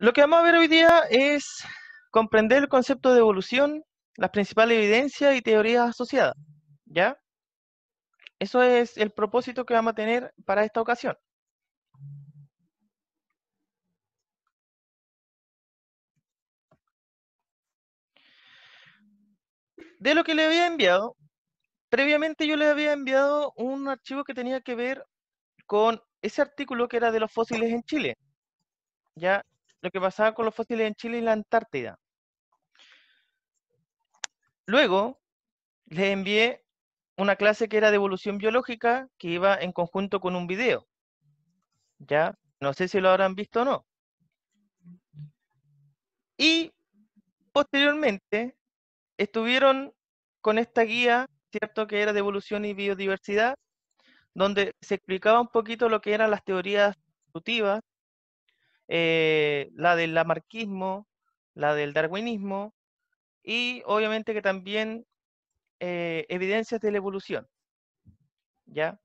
Lo que vamos a ver hoy día es comprender el concepto de evolución, las principales evidencias y teorías asociadas, ¿ya? Eso es el propósito que vamos a tener para esta ocasión. De lo que le había enviado, previamente yo le había enviado un archivo que tenía que ver con ese artículo que era de los fósiles en Chile. Ya, lo que pasaba con los fósiles en Chile y la Antártida. Luego, les envié una clase que era de evolución biológica que iba en conjunto con un video. Ya, no sé si lo habrán visto o no. Y posteriormente estuvieron con esta guía, ¿cierto? Que era de evolución y biodiversidad, donde se explicaba un poquito lo que eran las teorías evolutivas, eh, la del lamarquismo, la del darwinismo y obviamente que también eh, evidencias de la evolución. ¿Ya?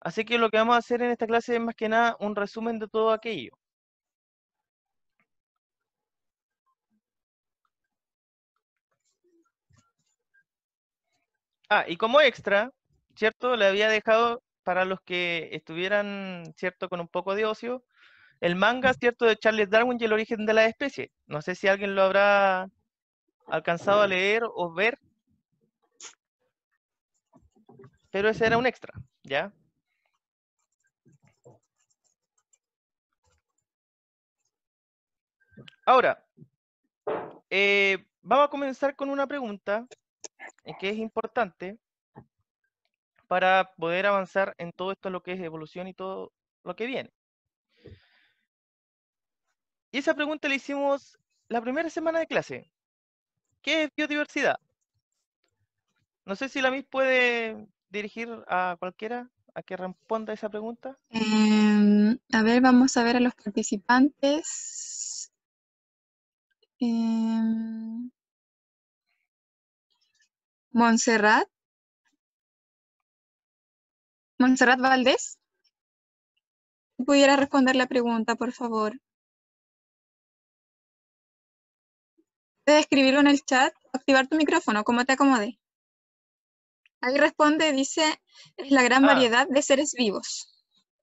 Así que lo que vamos a hacer en esta clase es más que nada un resumen de todo aquello. Ah, y como extra, ¿cierto? Le había dejado para los que estuvieran, ¿cierto? Con un poco de ocio, el manga, ¿cierto?, de Charles Darwin y el origen de la especie. No sé si alguien lo habrá alcanzado a leer o ver. Pero ese era un extra, ¿ya? Ahora, eh, vamos a comenzar con una pregunta eh, que es importante para poder avanzar en todo esto, lo que es evolución y todo lo que viene. Y esa pregunta la hicimos la primera semana de clase. ¿Qué es biodiversidad? No sé si la MIS puede dirigir a cualquiera a que responda esa pregunta. Em, a ver, vamos a ver a los participantes. Eh, Montserrat. Montserrat Valdés. ¿Pudiera responder la pregunta, por favor? escribirlo en el chat, activar tu micrófono, como te acomode. Ahí responde, dice, es la gran ah. variedad de seres vivos.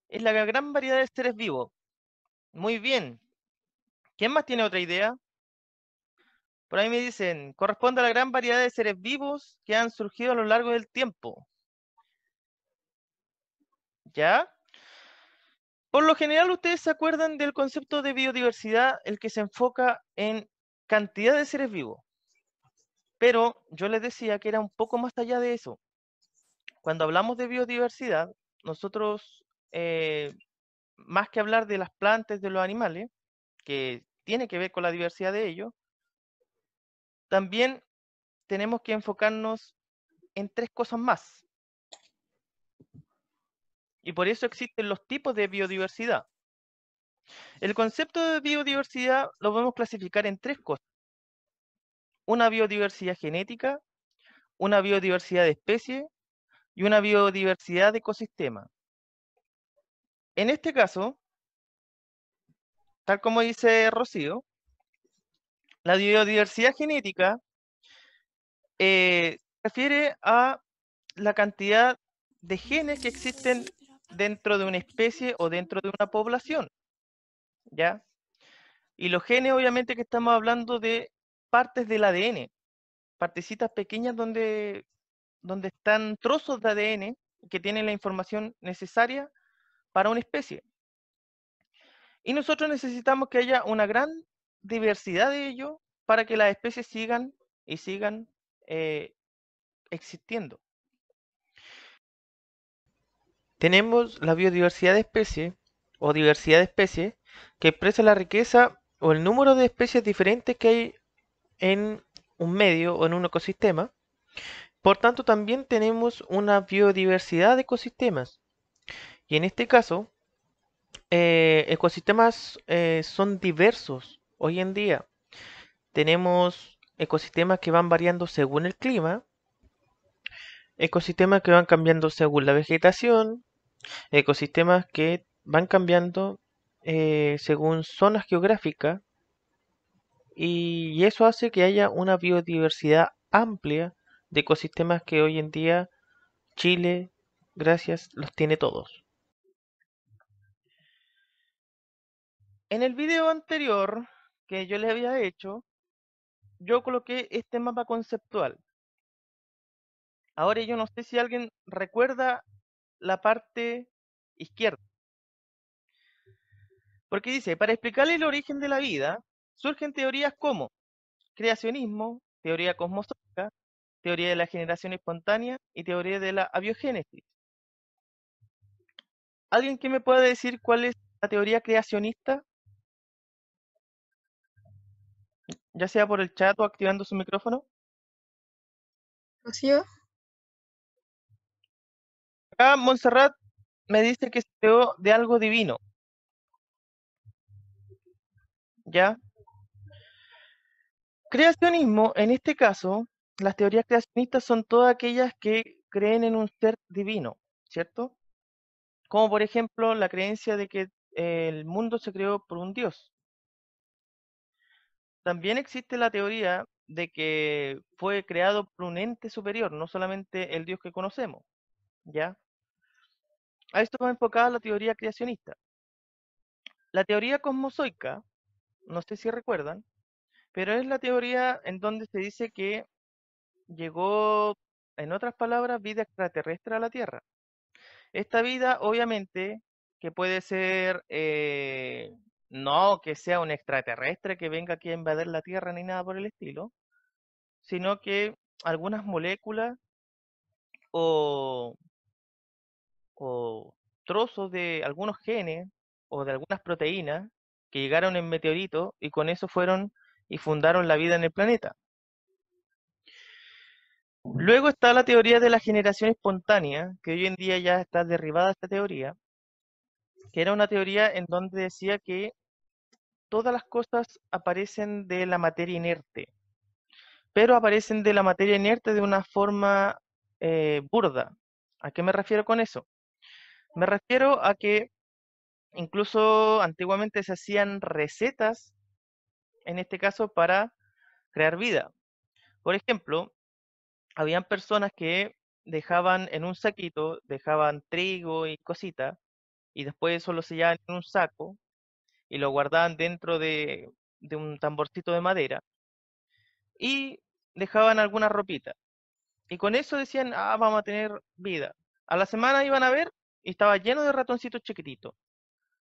Es la gran variedad de seres vivos. Muy bien. ¿Quién más tiene otra idea? Por ahí me dicen, corresponde a la gran variedad de seres vivos que han surgido a lo largo del tiempo. ¿Ya? Por lo general, ustedes se acuerdan del concepto de biodiversidad, el que se enfoca en cantidad de seres vivos. Pero yo les decía que era un poco más allá de eso. Cuando hablamos de biodiversidad, nosotros, eh, más que hablar de las plantas, de los animales, que tiene que ver con la diversidad de ellos, también tenemos que enfocarnos en tres cosas más. Y por eso existen los tipos de biodiversidad. El concepto de biodiversidad lo podemos clasificar en tres cosas. Una biodiversidad genética, una biodiversidad de especie y una biodiversidad de ecosistema. En este caso, tal como dice Rocío, la biodiversidad genética eh, refiere a la cantidad de genes que existen dentro de una especie o dentro de una población. ¿ya? Y los genes, obviamente, que estamos hablando de partes del ADN, partecitas pequeñas donde, están trozos de ADN que tienen la información necesaria para una especie. Y nosotros necesitamos que haya una gran diversidad de ello para que las especies sigan y sigan eh, existiendo. Tenemos la biodiversidad de especies o diversidad de especies que expresa la riqueza o el número de especies diferentes que hay en un medio o en un ecosistema. Por tanto, también tenemos una biodiversidad de ecosistemas. Y en este caso, eh, ecosistemas eh, son diversos hoy en día. Tenemos ecosistemas que van variando según el clima, ecosistemas que van cambiando según la vegetación, ecosistemas que van cambiando eh, según zonas geográficas y eso hace que haya una biodiversidad amplia de ecosistemas que hoy en día Chile, gracias, los tiene todos. En el video anterior que yo les había hecho, yo coloqué este mapa conceptual. Ahora yo no sé si alguien recuerda la parte izquierda. Porque dice, para explicarle el origen de la vida, surgen teorías como creacionismo, teoría cosmológica, teoría de la generación espontánea y teoría de la abiogénesis. ¿Alguien que me pueda decir cuál es la teoría creacionista? Ya sea por el chat o activando su micrófono. Rocío. Acá Montserrat me dice que se creó de algo divino. ¿ya? Creacionismo, en este caso, las teorías creacionistas son todas aquellas que creen en un ser divino, ¿cierto? Como por ejemplo la creencia de que el mundo se creó por un dios. También existe la teoría de que fue creado por un ente superior, no solamente el dios que conocemos, ¿ya? A esto va enfocada la teoría creacionista. La teoría cosmozoica no sé si recuerdan, pero es la teoría en donde se dice que llegó, en otras palabras, vida extraterrestre a la Tierra. Esta vida, obviamente, que puede ser, eh, no que sea un extraterrestre que venga aquí a invadir la Tierra ni nada por el estilo, sino que algunas moléculas o, o trozos de algunos genes o de algunas proteínas que llegaron en meteorito y con eso fueron y fundaron la vida en el planeta. Luego está la teoría de la generación espontánea, que hoy en día ya está derribada esta teoría, que era una teoría en donde decía que todas las cosas aparecen de la materia inerte, pero aparecen de la materia inerte de una forma eh, burda. ¿A qué me refiero con eso? Me refiero a que Incluso antiguamente se hacían recetas, en este caso, para crear vida. Por ejemplo, habían personas que dejaban en un saquito, dejaban trigo y cosita, y después eso lo sellaban en un saco y lo guardaban dentro de, de un tamborcito de madera y dejaban alguna ropita. Y con eso decían, ah, vamos a tener vida. A la semana iban a ver y estaba lleno de ratoncitos chiquititos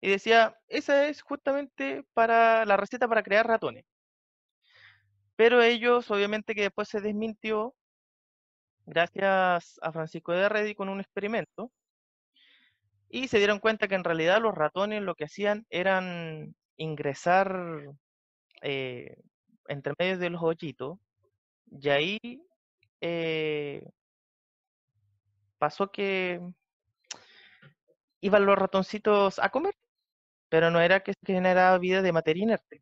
y decía, esa es justamente para la receta para crear ratones. Pero ellos, obviamente que después se desmintió, gracias a Francisco de Arredi, con un experimento, y se dieron cuenta que en realidad los ratones lo que hacían eran ingresar eh, entre medio de los hoyitos, y ahí eh, pasó que iban los ratoncitos a comer pero no era que se generaba vida de materia inerte.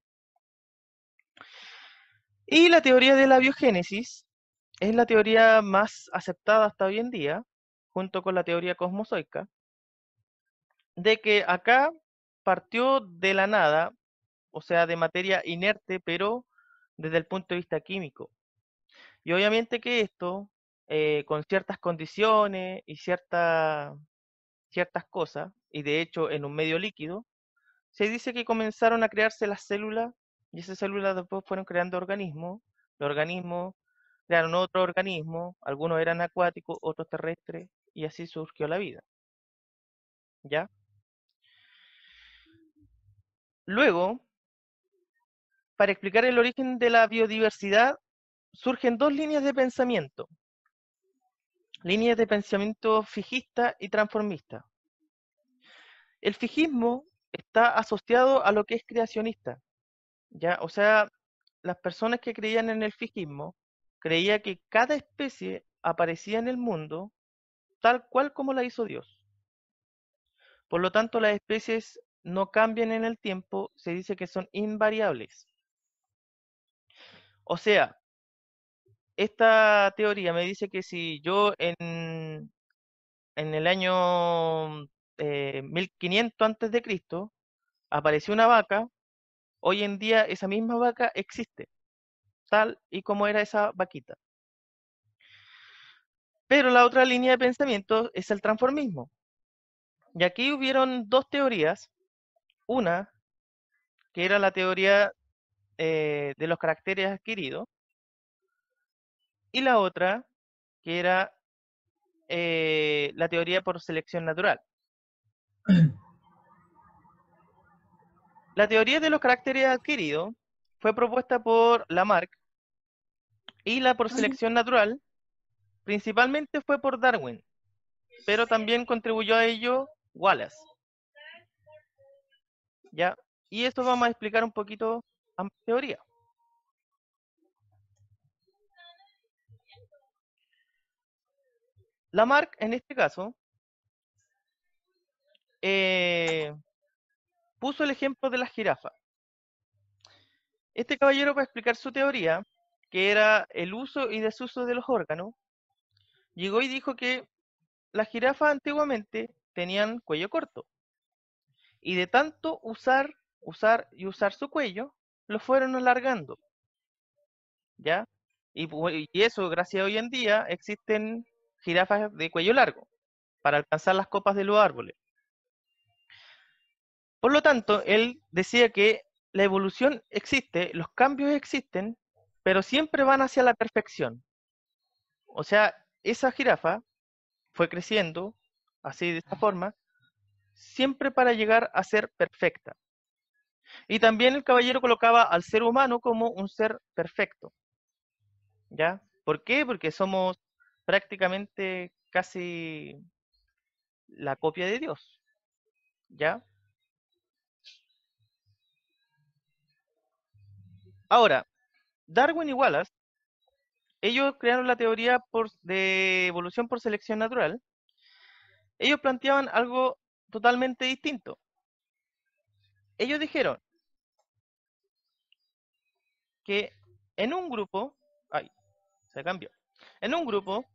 Y la teoría de la biogénesis es la teoría más aceptada hasta hoy en día, junto con la teoría cosmozoica, de que acá partió de la nada, o sea, de materia inerte, pero desde el punto de vista químico. Y obviamente que esto, eh, con ciertas condiciones y ciertas cosas, y de hecho en un medio líquido, se dice que comenzaron a crearse las células y esas células después fueron creando organismos. Los organismos crearon otro organismo, algunos eran acuáticos, otros terrestres, y así surgió la vida. ¿Ya? Luego, para explicar el origen de la biodiversidad, surgen dos líneas de pensamiento. Líneas de pensamiento fijista y transformista. El fijismo está asociado a lo que es creacionista. ¿ya? O sea, las personas que creían en el fijismo creían que cada especie aparecía en el mundo tal cual como la hizo Dios. Por lo tanto, las especies no cambian en el tiempo, se dice que son invariables. O sea, esta teoría me dice que si yo en, en el año 1500 eh, antes de Cristo apareció una vaca, hoy en día esa misma vaca existe, tal y como era esa vaquita. Pero la otra línea de pensamiento es el transformismo. Y aquí hubieron dos teorías. Una, que era la teoría eh, de los caracteres adquiridos, y la otra, que era eh, la teoría por selección natural. La teoría de los caracteres adquiridos fue propuesta por Lamarck y la por selección natural principalmente fue por Darwin, pero también contribuyó a ello Wallace. ¿Ya? Y esto vamos a explicar un poquito a teoría. Lamarck, en este caso, eh, puso el ejemplo de las jirafas. Este caballero, para explicar su teoría, que era el uso y desuso de los órganos, llegó y dijo que las jirafas antiguamente tenían cuello corto. Y de tanto usar, usar y usar su cuello, lo fueron alargando. ¿Ya? Y, y eso, gracias a hoy en día, existen jirafas de cuello largo para alcanzar las copas de los árboles. Por lo tanto, él decía que la evolución existe, los cambios existen, pero siempre van hacia la perfección. O sea, esa jirafa fue creciendo así de esta forma, siempre para llegar a ser perfecta. Y también el caballero colocaba al ser humano como un ser perfecto. ¿Ya? ¿Por qué? Porque somos prácticamente casi la copia de Dios. ¿Ya? Ahora, Darwin y Wallace, ellos crearon la teoría de evolución por selección natural. Ellos planteaban algo totalmente distinto. Ellos dijeron que en un grupo, ay, se cambió, en un grupo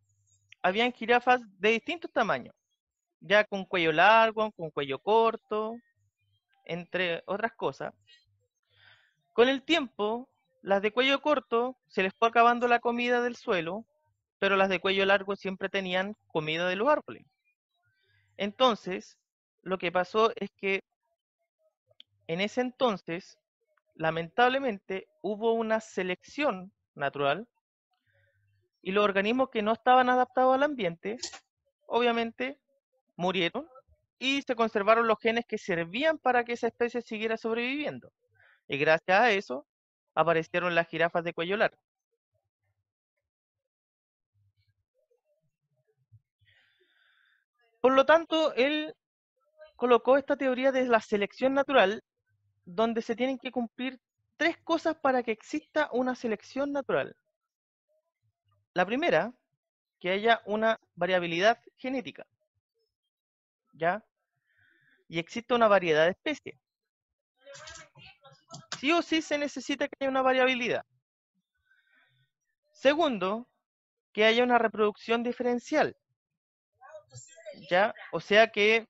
habían jirafas de distintos tamaños, ya con cuello largo, con cuello corto, entre otras cosas. Con el tiempo, las de cuello corto se les fue acabando la comida del suelo, pero las de cuello largo siempre tenían comida de los árboles. Entonces, lo que pasó es que en ese entonces, lamentablemente, hubo una selección natural y los organismos que no estaban adaptados al ambiente, obviamente, murieron y se conservaron los genes que servían para que esa especie siguiera sobreviviendo. Y gracias a eso aparecieron las jirafas de cuello largo. Por lo tanto, él colocó esta teoría de la selección natural, donde se tienen que cumplir tres cosas para que exista una selección natural. La primera, que haya una variabilidad genética. ¿Ya? Y exista una variedad de especies sí o sí se necesita que haya una variabilidad. Segundo, que haya una reproducción diferencial. ¿Ya? O sea que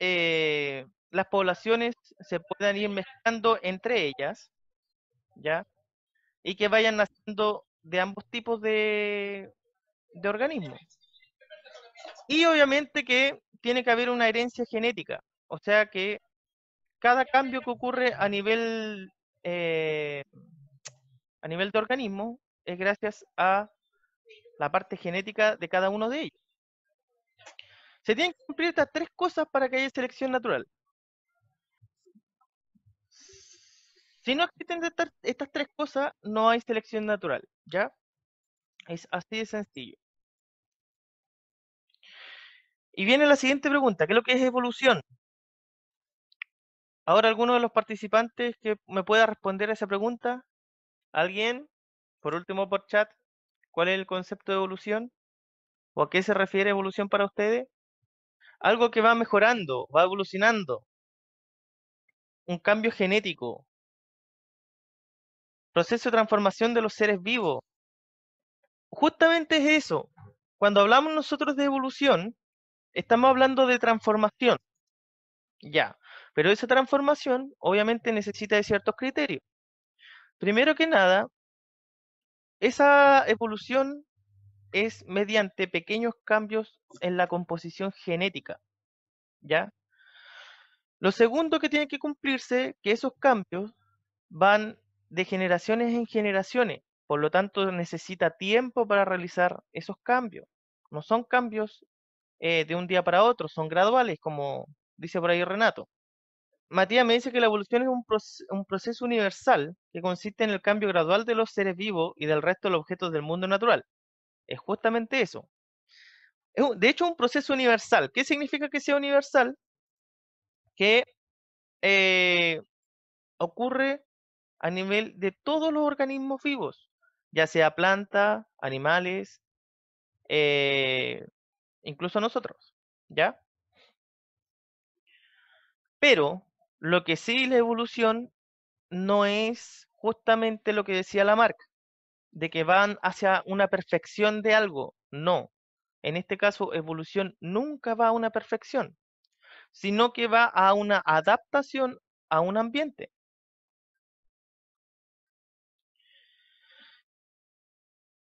eh, las poblaciones se puedan ir mezclando entre ellas, ¿ya? Y que vayan naciendo de ambos tipos de, de organismos. Y obviamente que tiene que haber una herencia genética, o sea que cada cambio que ocurre a nivel eh, a nivel de organismo es gracias a la parte genética de cada uno de ellos. Se tienen que cumplir estas tres cosas para que haya selección natural. Si no existen estas tres cosas, no hay selección natural, ¿ya? Es así de sencillo. Y viene la siguiente pregunta, ¿qué es lo que es evolución? Ahora, ¿alguno de los participantes que me pueda responder a esa pregunta? ¿Alguien? Por último, por chat, ¿cuál es el concepto de evolución? ¿O a qué se refiere evolución para ustedes? Algo que va mejorando, va evolucionando. Un cambio genético. Proceso de transformación de los seres vivos. Justamente es eso. Cuando hablamos nosotros de evolución, estamos hablando de transformación. Ya, pero esa transformación obviamente necesita de ciertos criterios. Primero que nada, esa evolución es mediante pequeños cambios en la composición genética. ¿Ya? Lo segundo que tiene que cumplirse, que esos cambios van de generaciones en generaciones, por lo tanto necesita tiempo para realizar esos cambios. No son cambios eh, de un día para otro, son graduales, como dice por ahí Renato. Matías me dice que la evolución es un, proceso universal que consiste en el cambio gradual de los seres vivos y del resto de los objetos del mundo natural. Es justamente eso. de hecho, un proceso universal. ¿Qué significa que sea universal? Que eh, ocurre a nivel de todos los organismos vivos, ya sea planta, animales, eh, incluso nosotros, ¿ya? Pero lo que sí la evolución no es justamente lo que decía Lamarck, de que van hacia una perfección de algo. No. En este caso, evolución nunca va a una perfección, sino que va a una adaptación a un ambiente.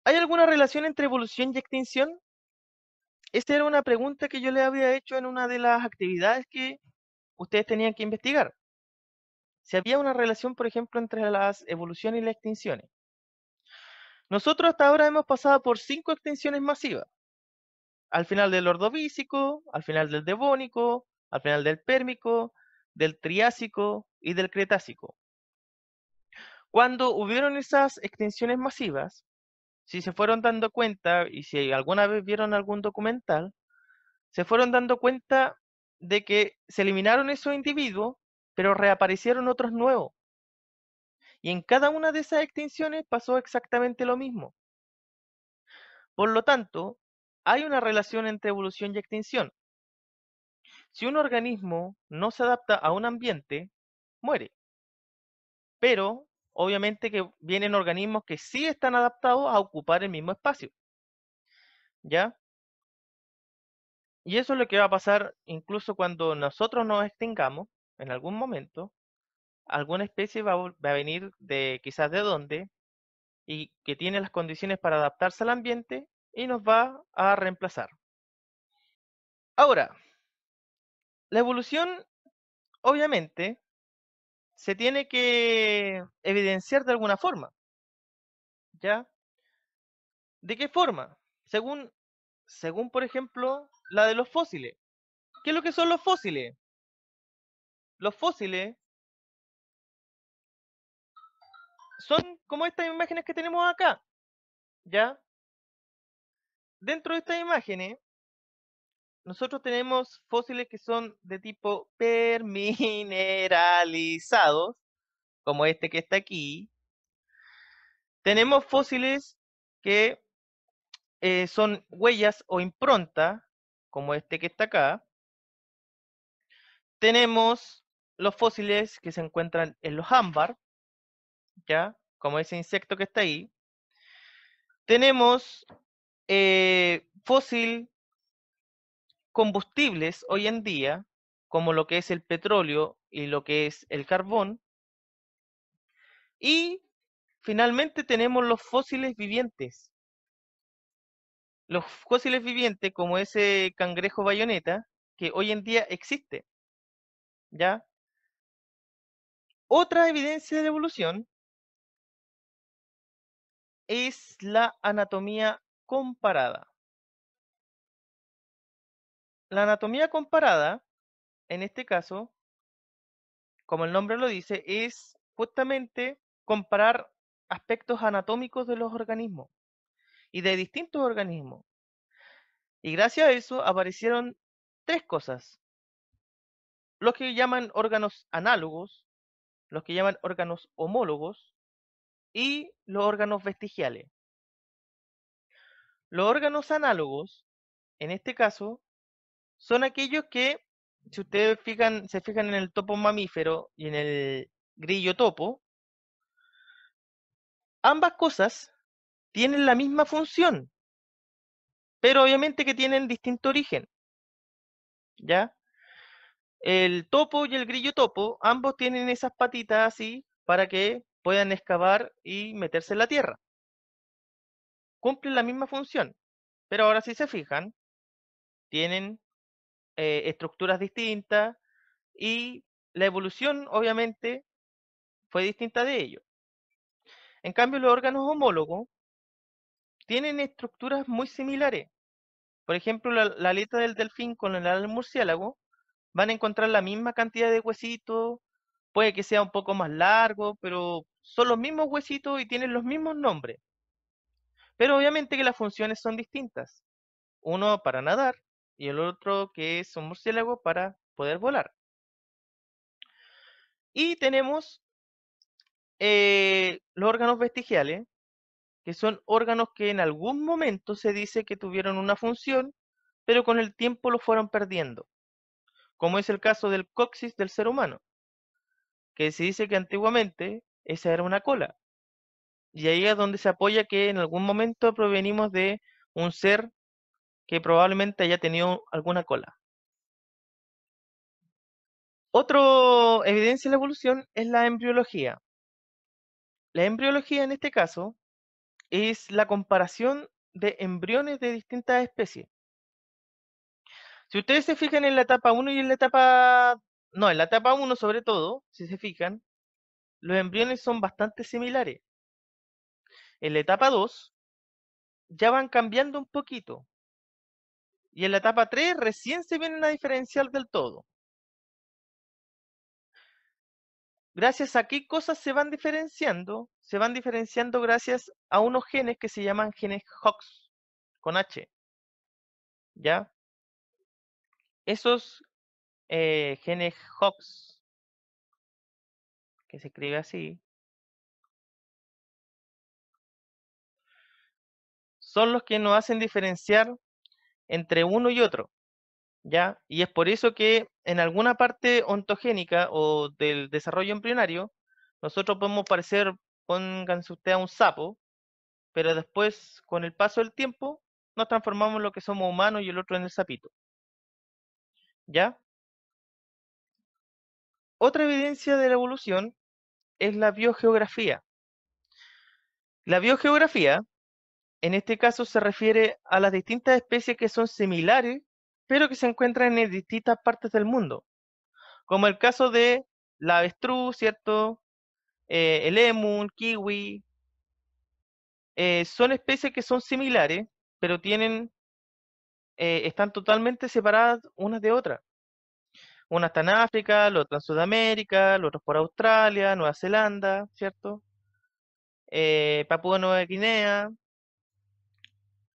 ¿Hay alguna relación entre evolución y extinción? Esta era una pregunta que yo le había hecho en una de las actividades que ustedes tenían que investigar. Si había una relación, por ejemplo, entre las evoluciones y las extinciones. Nosotros hasta ahora hemos pasado por cinco extinciones masivas. Al final del Ordovícico, al final del Devónico, al final del Pérmico, del Triásico y del Cretácico. Cuando hubieron esas extinciones masivas, si se fueron dando cuenta y si alguna vez vieron algún documental, se fueron dando cuenta de que se eliminaron esos individuos, pero reaparecieron otros nuevos. Y en cada una de esas extinciones pasó exactamente lo mismo. Por lo tanto, hay una relación entre evolución y extinción. Si un organismo no se adapta a un ambiente, muere. Pero, obviamente que vienen organismos que sí están adaptados a ocupar el mismo espacio. ¿Ya? Y eso es lo que va a pasar incluso cuando nosotros nos extingamos, en algún momento, alguna especie va a, venir de quizás de dónde y que tiene las condiciones para adaptarse al ambiente y nos va a reemplazar. Ahora, la evolución, obviamente, se tiene que evidenciar de alguna forma. ¿Ya? ¿De qué forma? Según, según por ejemplo, la de los fósiles. ¿Qué es lo que son los fósiles? Los fósiles son como estas imágenes que tenemos acá. ¿Ya? Dentro de estas imágenes, nosotros tenemos fósiles que son de tipo permineralizados, como este que está aquí. Tenemos fósiles que eh, son huellas o impronta como este que está acá, tenemos los fósiles que se encuentran en los ámbar, ¿ya? Como ese insecto que está ahí. Tenemos fósiles eh, fósil combustibles hoy en día, como lo que es el petróleo y lo que es el carbón. Y finalmente tenemos los fósiles vivientes, los fósiles vivientes, como ese cangrejo bayoneta, que hoy en día existe, ¿ya? Otra evidencia de evolución es la anatomía comparada. La anatomía comparada, en este caso, como el nombre lo dice, es justamente comparar aspectos anatómicos de los organismos y de distintos organismos. Y gracias a eso aparecieron tres cosas. Los que llaman órganos análogos, los que llaman órganos homólogos y los órganos vestigiales. Los órganos análogos, en este caso, son aquellos que, si ustedes se fijan en el topo mamífero y en el grillo topo, ambas cosas tienen la misma función, pero obviamente que tienen distinto origen. ¿Ya? El topo y el grillo topo, ambos tienen esas patitas así para que puedan excavar y meterse en la tierra. Cumplen la misma función, pero ahora si se fijan, tienen eh, estructuras distintas y la evolución obviamente fue distinta de ello. En cambio, los órganos homólogos tienen estructuras muy similares. Por ejemplo, la, aleta del delfín con la del murciélago van a encontrar la misma cantidad de huesitos, puede que sea un poco más largo, pero son los mismos huesitos y tienen los mismos nombres. Pero obviamente que las funciones son distintas. Uno para nadar y el otro que es un murciélago para poder volar. Y tenemos eh, los órganos vestigiales, que son órganos que en algún momento se dice que tuvieron una función, pero con el tiempo lo fueron perdiendo, como es el caso del coxis del ser humano, que se dice que antiguamente esa era una cola. Y ahí es donde se apoya que en algún momento provenimos de un ser que probablemente haya tenido alguna cola. Otra evidencia de la evolución es la embriología. La embriología en este caso es la comparación de embriones de distintas especies. Si ustedes se fijan en la etapa 1 y en la etapa... No, en la etapa 1 sobre todo, si se fijan, los embriones son bastante similares. En la etapa 2 ya van cambiando un poquito. Y en la etapa 3 recién se vienen a diferenciar del todo. Gracias a qué cosas se van diferenciando, se van diferenciando gracias a unos genes que se llaman genes HOX, con H. ¿Ya? Esos eh, genes HOX, que se escribe así, son los que nos hacen diferenciar entre uno y otro. ¿Ya? Y es por eso que en alguna parte ontogénica o del desarrollo embrionario, nosotros podemos parecer pónganse ustedes a un sapo, pero después, con el paso del tiempo, nos transformamos en lo que somos humanos y el otro en el sapito. ¿Ya? Otra evidencia de la evolución es la biogeografía. La biogeografía, en este caso, se refiere a las distintas especies que son similares, pero que se encuentran en distintas partes del mundo, como el caso de la avestruz, ¿cierto? Eh, el emu, kiwi, eh, son especies que son similares, pero tienen, eh, están totalmente separadas unas de otras. Una está en África, la otra en Sudamérica, la otra por Australia, Nueva Zelanda, ¿cierto? Papúa Nueva Guinea,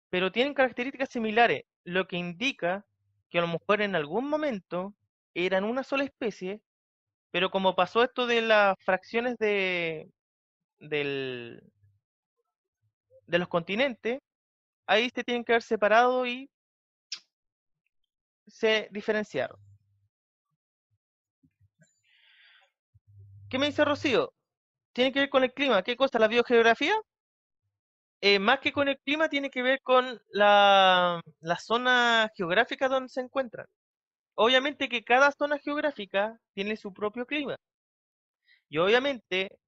pero tienen características similares, lo que indica que a lo mejor en algún momento eran una sola especie, pero como pasó esto de las fracciones de, del, de los continentes, ahí se tienen que haber separado y se diferenciaron. ¿Qué me dice Rocío? Tiene que ver con el clima. ¿Qué cosa? ¿La biogeografía? Eh, más que con el clima, tiene que ver con la zona geográfica donde se encuentran obviamente que cada zona geográfica tiene su propio clima. Y obviamente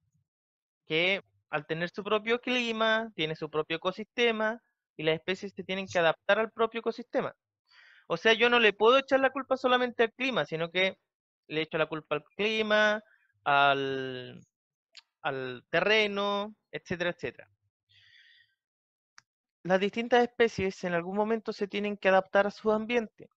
que al tener su propio clima, tiene su propio ecosistema y las especies se tienen que adaptar al propio ecosistema. O sea, yo no le puedo echar la culpa solamente al clima, sino que le echo la culpa al clima, al, terreno, etcétera, etcétera. Las distintas especies en algún momento se tienen que adaptar a su ambiente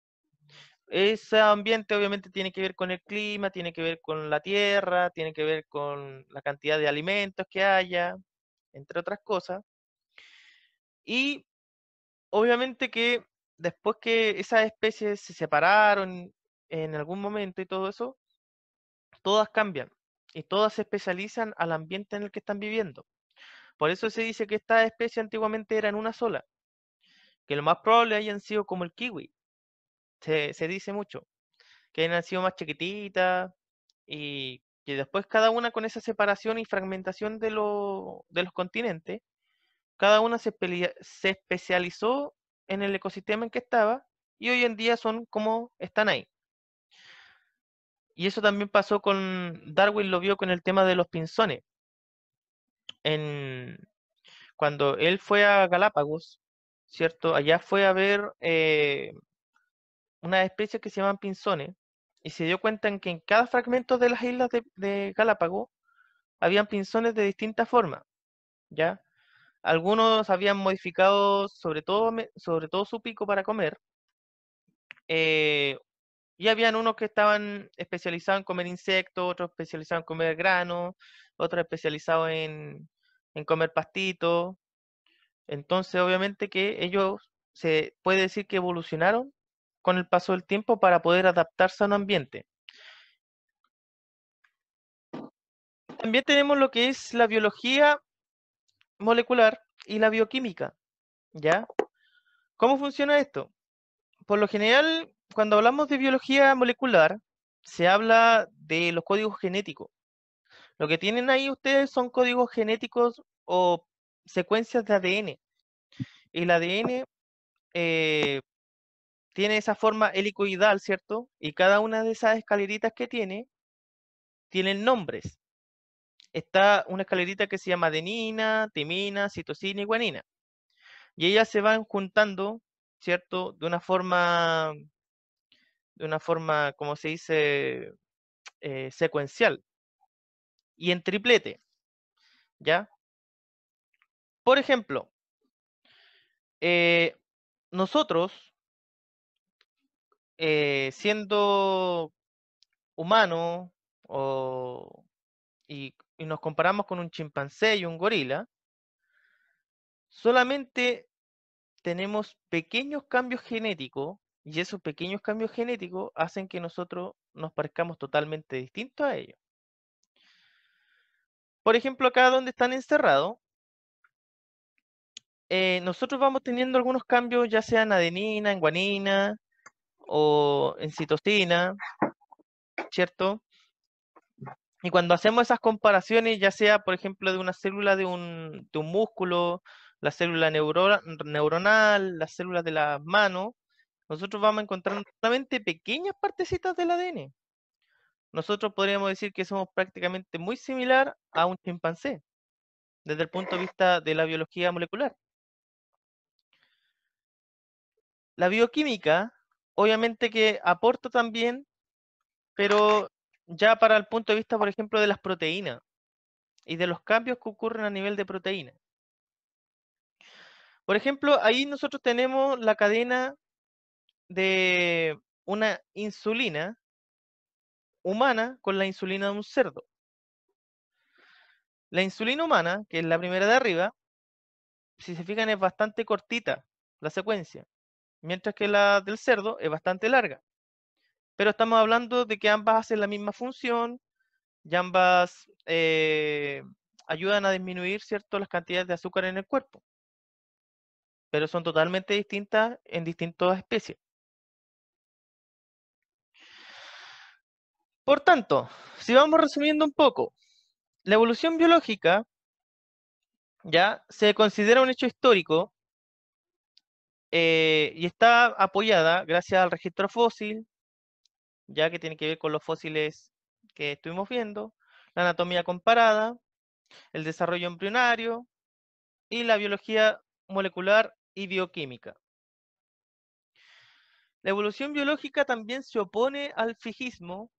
ese ambiente obviamente tiene que ver con el clima, tiene que ver con la tierra, tiene que ver con la cantidad de alimentos que haya, entre otras cosas. Y obviamente que después que esas especies se separaron en algún momento y todo eso, todas cambian y todas se especializan al ambiente en el que están viviendo. Por eso se dice que esta especie antiguamente eran una sola, que lo más probable hayan sido como el kiwi, se, dice mucho, que han sido más chiquititas y que después cada una con esa separación y fragmentación de, de los continentes, cada una se, se especializó en el ecosistema en que estaba y hoy en día son como están ahí. Y eso también pasó con Darwin, lo vio con el tema de los pinzones. cuando él fue a Galápagos, ¿cierto? Allá fue a ver eh, una especie que se llaman pinzones y se dio cuenta en que en cada fragmento de las islas de, Galápagos habían pinzones de distintas forma. ¿ya? Algunos habían modificado sobre todo, sobre todo su pico para comer, eh, y habían unos que estaban especializados en comer insectos, otros especializados en comer granos, otros especializados en, en comer pastitos. Entonces, obviamente que ellos se puede decir que evolucionaron con el paso del tiempo para poder adaptarse a un ambiente. También tenemos lo que es la biología molecular y la bioquímica. ¿Ya? ¿Cómo funciona esto? Por lo general, cuando hablamos de biología molecular, se habla de los códigos genéticos. Lo que tienen ahí ustedes son códigos genéticos o secuencias de ADN. El ADN eh, tiene esa forma helicoidal, ¿cierto? Y cada una de esas escaleritas que tiene, tienen nombres. Está una escalerita que se llama adenina, timina, citosina y guanina. Y ellas se van juntando, ¿cierto? De una forma, de una forma, como se dice, eh, secuencial. Y en triplete, ¿ya? Por ejemplo, eh, nosotros eh, siendo humano y, nos comparamos con un chimpancé y un gorila, solamente tenemos pequeños cambios genéticos y esos pequeños cambios genéticos hacen que nosotros nos parezcamos totalmente distintos a ellos. Por ejemplo, acá donde están encerrados, eh, nosotros vamos teniendo algunos cambios, ya sea en adenina, en guanina, o en citocina, ¿cierto? Y cuando hacemos esas comparaciones, ya sea, por ejemplo, de una célula de un, músculo, la célula neuronal, las células de la mano, nosotros vamos a encontrar solamente pequeñas partecitas del ADN. Nosotros podríamos decir que somos prácticamente muy similar a un chimpancé, desde el punto de vista de la biología molecular. La bioquímica obviamente que aporta también, pero ya para el punto de vista, por ejemplo, de las proteínas y de los cambios que ocurren a nivel de proteínas. Por ejemplo, ahí nosotros tenemos la cadena de una insulina humana con la insulina de un cerdo. La insulina humana, que es la primera de arriba, si se fijan es bastante cortita la secuencia mientras que la del cerdo es bastante larga. Pero estamos hablando de que ambas hacen la misma función y ambas eh, ayudan a disminuir ¿cierto? las cantidades de azúcar en el cuerpo. Pero son totalmente distintas en distintas especies. Por tanto, si vamos resumiendo un poco, la evolución biológica ya se considera un hecho histórico eh, y está apoyada gracias al registro fósil, ya que tiene que ver con los fósiles que estuvimos viendo, la anatomía comparada, el desarrollo embrionario y la biología molecular y bioquímica. La evolución biológica también se opone al fijismo,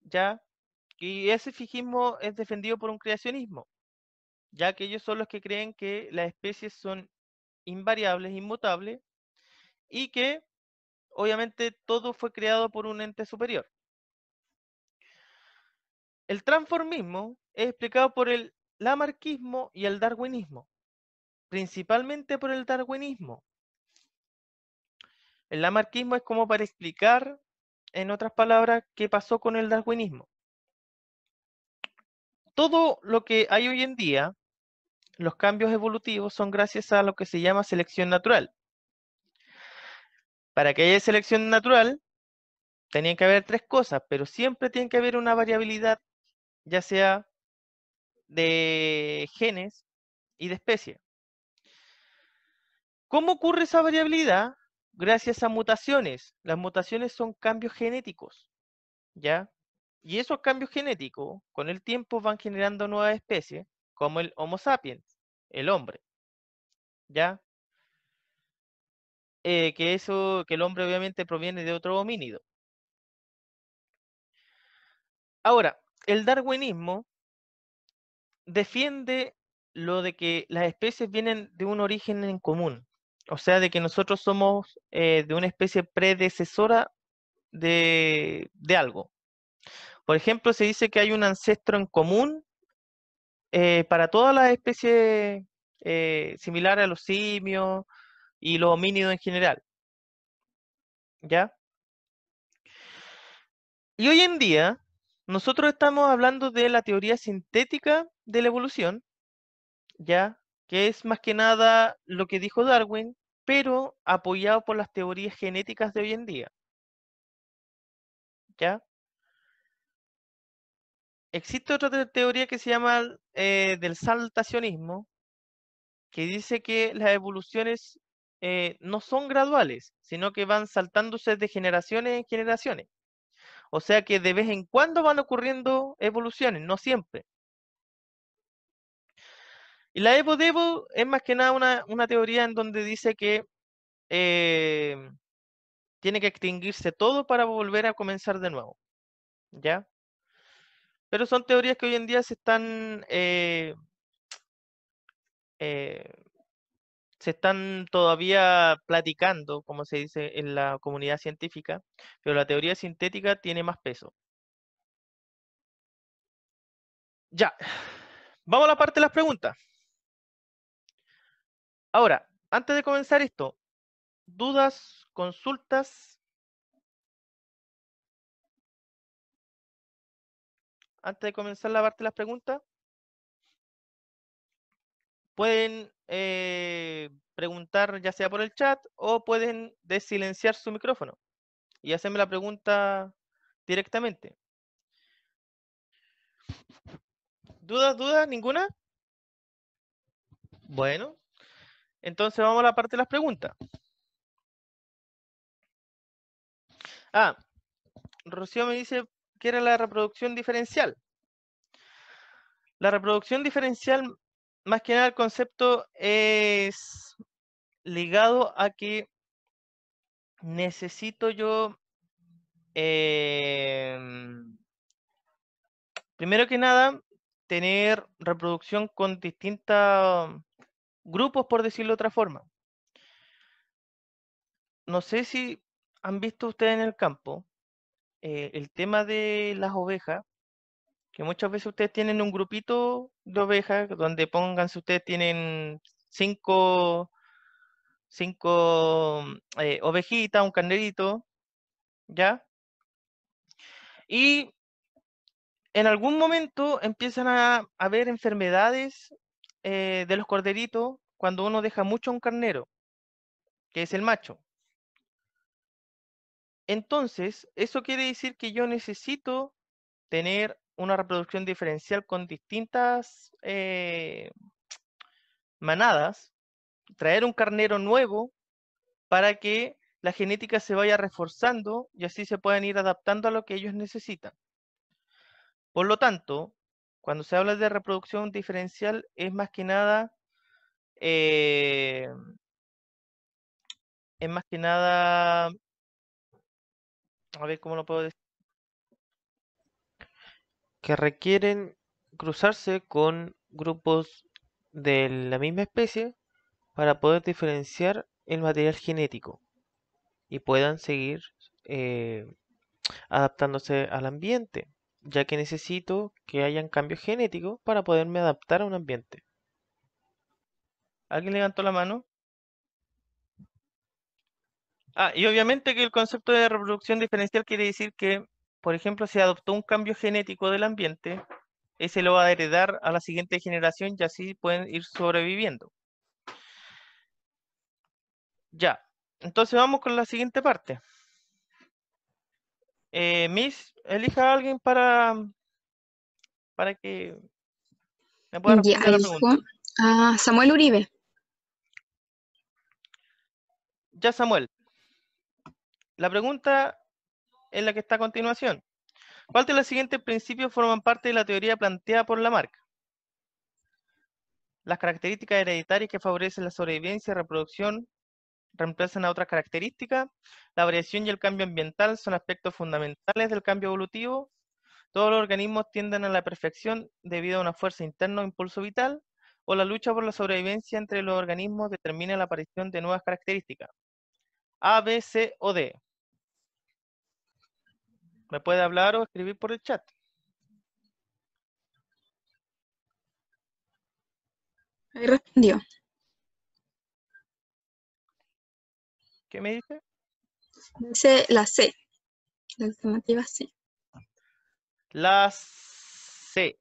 ¿ya? Y ese fijismo es defendido por un creacionismo, ya que ellos son los que creen que las especies son invariables, inmutables, y que obviamente todo fue creado por un ente superior. El transformismo es explicado por el lamarquismo y el darwinismo, principalmente por el darwinismo. El lamarquismo es como para explicar, en otras palabras, qué pasó con el darwinismo. Todo lo que hay hoy en día los cambios evolutivos son gracias a lo que se llama selección natural. Para que haya selección natural, tenían que haber tres cosas, pero siempre tiene que haber una variabilidad, ya sea de genes y de especie. ¿Cómo ocurre esa variabilidad? Gracias a mutaciones. Las mutaciones son cambios genéticos, ¿ya? Y esos cambios genéticos, con el tiempo, van generando nuevas especies como el Homo sapiens, el hombre. ¿Ya? Eh, que eso, que el hombre obviamente proviene de otro homínido. Ahora, el darwinismo defiende lo de que las especies vienen de un origen en común, o sea, de que nosotros somos eh, de una especie predecesora de algo. Por ejemplo, se dice que hay un ancestro en común eh, para todas las especies eh, similares a los simios y los homínidos en general. ¿Ya? Y hoy en día, nosotros estamos hablando de la teoría sintética de la evolución, ¿ya? Que es más que nada lo que dijo Darwin, pero apoyado por las teorías genéticas de hoy en día. ¿Ya? Existe otra teoría que se llama eh, del saltacionismo, que dice que las evoluciones eh, no son graduales, sino que van saltándose de generaciones en generaciones. O sea que de vez en cuando van ocurriendo evoluciones, no siempre. Y la Evo Devo es más que nada una, teoría en donde dice que eh, tiene que extinguirse todo para volver a comenzar de nuevo. ¿Ya? Pero son teorías que hoy en día se están, eh, eh, se están todavía platicando, como se dice en la comunidad científica, pero la teoría sintética tiene más peso. Ya, vamos a la parte de las preguntas. Ahora, antes de comenzar esto, dudas, consultas, antes de comenzar la parte de las preguntas. Pueden eh, preguntar ya sea por el chat o pueden desilenciar su micrófono y hacerme la pregunta directamente. ¿Dudas, dudas? ¿Ninguna? Bueno, entonces vamos a la parte de las preguntas. Ah, Rocío me dice, que era la reproducción diferencial. La reproducción diferencial, más que nada el concepto es ligado a que necesito yo, em, primero que nada, tener reproducción con distintos grupos, por decirlo de otra forma. No sé si han visto ustedes en el campo, eh, el tema de las ovejas, que muchas veces ustedes tienen un grupito de ovejas donde pongan si ustedes tienen cinco, cinco eh, ovejitas, un carnerito, ¿ya? Y en algún momento empiezan a haber enfermedades eh, de los corderitos cuando uno deja mucho a un carnero, que es el macho. Entonces, eso quiere decir que yo necesito tener una reproducción diferencial con distintas eh, manadas, traer un carnero nuevo para que la genética se vaya reforzando y así se puedan ir adaptando a lo que ellos necesitan. Por lo tanto, cuando se habla de reproducción diferencial es más que nada eh, es más que nada a ver cómo lo puedo decir, que requieren cruzarse con grupos de la misma especie para poder diferenciar el material genético y puedan seguir eh, adaptándose al ambiente, ya que necesito que hayan cambios genéticos para poderme adaptar a un ambiente. ¿Alguien levantó la mano? Ah, y obviamente que el concepto de reproducción diferencial quiere decir que, por ejemplo, se adoptó un cambio genético del ambiente, ese lo va a heredar a la siguiente generación y así pueden ir sobreviviendo. Ya, entonces vamos con la siguiente parte. Eh, Miss, elija a alguien para, para que me pueda responder Samuel Uribe. Ya, Samuel, la pregunta es la que está a continuación. ¿Cuál de los siguientes principios forman parte de la teoría planteada por Lamarck? Las características hereditarias que favorecen la sobrevivencia y reproducción reemplazan a otras características. La variación y el cambio ambiental son aspectos fundamentales del cambio evolutivo. Todos los organismos tienden a la perfección debido a una fuerza interna o impulso vital, o la lucha por la sobrevivencia entre los organismos determina la aparición de nuevas características. A, B, C o D. Me puede hablar o escribir por el chat. Ahí respondió. ¿Qué me dice? Dice la C, la alternativa C. La C.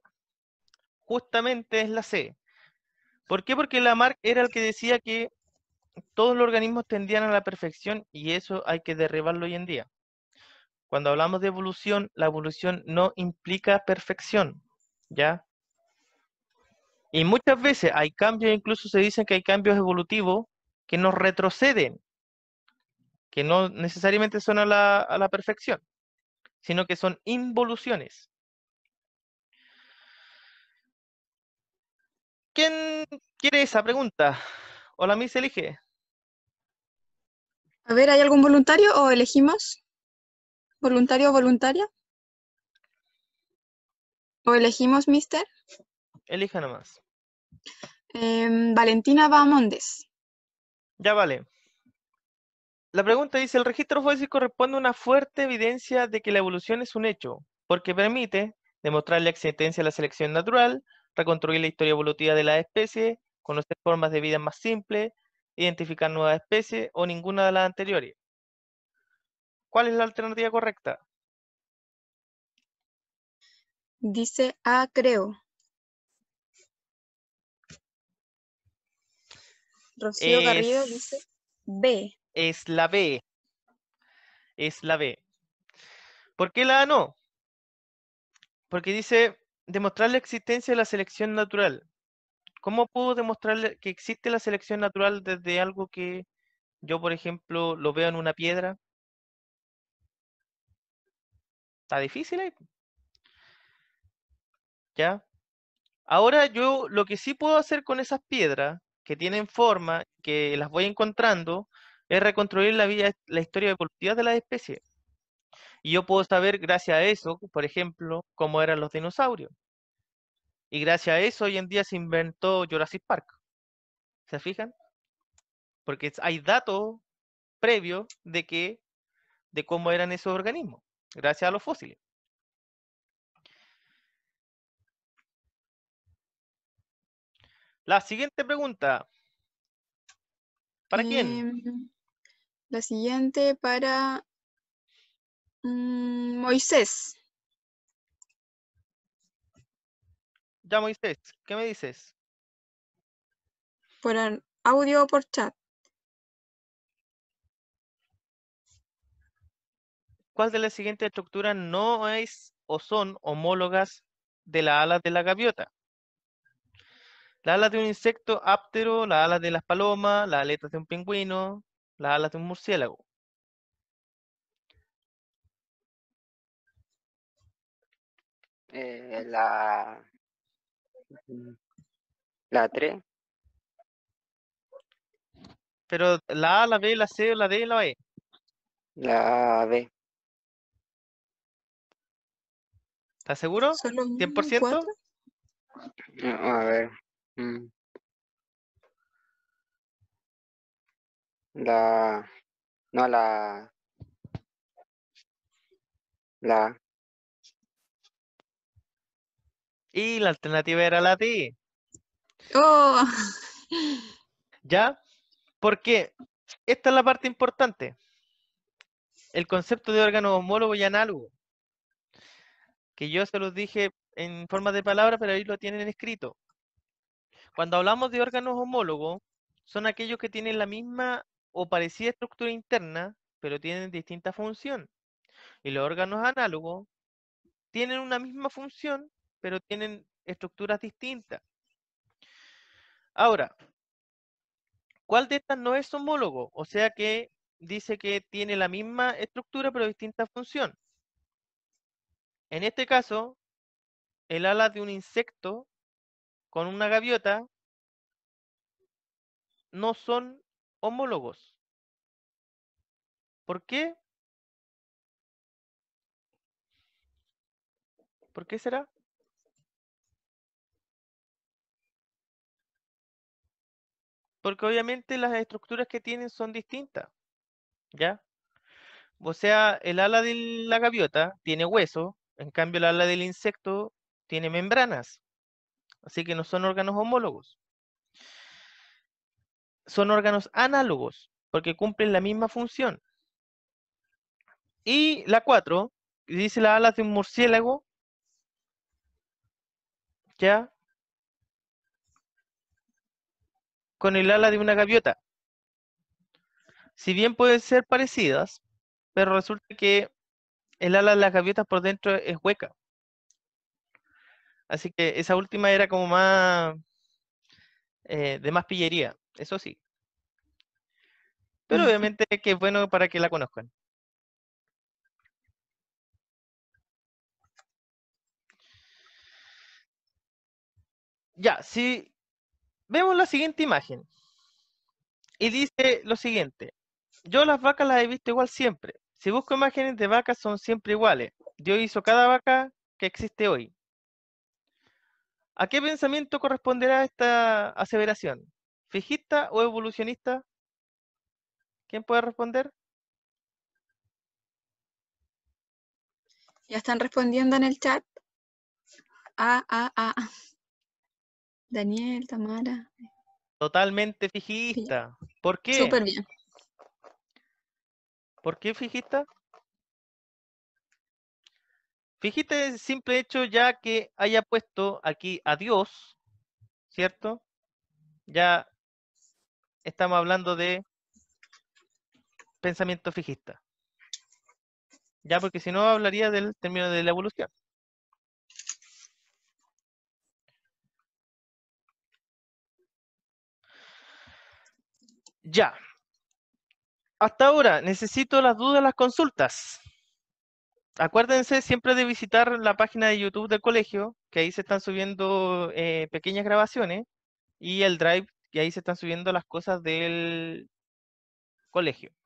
Justamente es la C. ¿Por qué? Porque Lamarck era el que decía que todos los organismos tendían a la perfección y eso hay que derribarlo hoy en día. Cuando hablamos de evolución, la evolución no implica perfección, ¿ya? Y muchas veces hay cambios, incluso se dicen que hay cambios evolutivos que nos retroceden, que no necesariamente son a la, a la perfección, sino que son involuciones. ¿Quién quiere esa pregunta? Hola, mis elige. A ver, ¿hay algún voluntario o elegimos? voluntario o voluntaria? ¿O elegimos mister? Elija nomás. más. Em, Valentina Bamondes. Ya vale. La pregunta dice, el registro fósil corresponde a una fuerte evidencia de que la evolución es un hecho, porque permite demostrar la existencia de la selección natural, reconstruir la historia evolutiva de la especie, conocer formas de vida más simples, identificar nuevas especies o ninguna de las anteriores. ¿Cuál es la alternativa correcta? Dice A, ah, creo. Rocío Garrido dice B. Es la B. Es la B. ¿Por qué la A no? Porque dice demostrar la existencia de la selección natural. ¿Cómo puedo demostrar que existe la selección natural desde algo que yo, por ejemplo, lo veo en una piedra? Está difícil ahí. ¿Ya? Ahora yo lo que sí puedo hacer con esas piedras que tienen forma, que las voy encontrando, es reconstruir la, vida, la historia evolutiva de las especies. Y yo puedo saber, gracias a eso, por ejemplo, cómo eran los dinosaurios. Y gracias a eso hoy en día se inventó Jurassic Park. ¿Se fijan? Porque hay datos previos de que de cómo eran esos organismos gracias a los fósiles. La siguiente pregunta. ¿Para quién? Em, la siguiente para mm, Moisés. Ya, Moisés, ¿qué me dices? ¿Por audio o por chat? ¿Cuál de las siguientes estructuras no es o son homólogas de la ala de la gaviota? La ala de un insecto áptero, la ala de las palomas, la aleta de un pingüino, la alas de un murciélago. Eh, la mm, la 3 pero la A, la B, la C, la D, la E. La B. ¿Estás seguro? ¿100%? A ver. Mm. La... No, la... La... Y la alternativa era la T. Oh. ¿Ya? Porque esta es la parte importante. El concepto de órgano homólogo y análogo que yo se los dije en forma de palabra, pero ahí lo tienen escrito. Cuando hablamos de órganos homólogos, son aquellos que tienen la misma o parecida estructura interna, pero tienen distinta función. Y los órganos análogos tienen una misma función, pero tienen estructuras distintas. Ahora, ¿cuál de estas no es homólogo? O sea que dice que tiene la misma estructura, pero distinta función. En este caso, el ala de un insecto con una gaviota no son homólogos. ¿Por qué? ¿Por qué será? Porque obviamente las estructuras que tienen son distintas. ¿Ya? O sea, el ala de la gaviota tiene hueso, en cambio, la ala del insecto tiene membranas, así que no son órganos homólogos. Son órganos análogos, porque cumplen la misma función. Y la 4, dice la ala de un murciélago, ya, con el ala de una gaviota. Si bien pueden ser parecidas, pero resulta que el ala de las gaviotas por dentro es hueca. Así que esa última era como más eh, de más pillería, eso sí. Pero obviamente que es bueno para que la conozcan. Ya, si vemos la siguiente imagen y dice lo siguiente, yo las vacas las he visto igual siempre, si busco imágenes de vacas, son siempre iguales. Dios hizo cada vaca que existe hoy. ¿A qué pensamiento corresponderá esta aseveración? ¿Fijista o evolucionista? ¿Quién puede responder? Ya están respondiendo en el chat. Ah, ah, ah. Daniel, Tamara. Totalmente fijista. ¿Por qué? Súper bien. ¿Por qué fijita? Fijita es simple hecho ya que haya puesto aquí a Dios, ¿cierto? Ya estamos hablando de pensamiento fijista. Ya porque si no hablaría del término de la evolución. Ya. Hasta ahora, necesito las dudas, las consultas. Acuérdense siempre de visitar la página de YouTube del colegio, que ahí se están subiendo eh, pequeñas grabaciones, y el Drive, que ahí se están subiendo las cosas del colegio.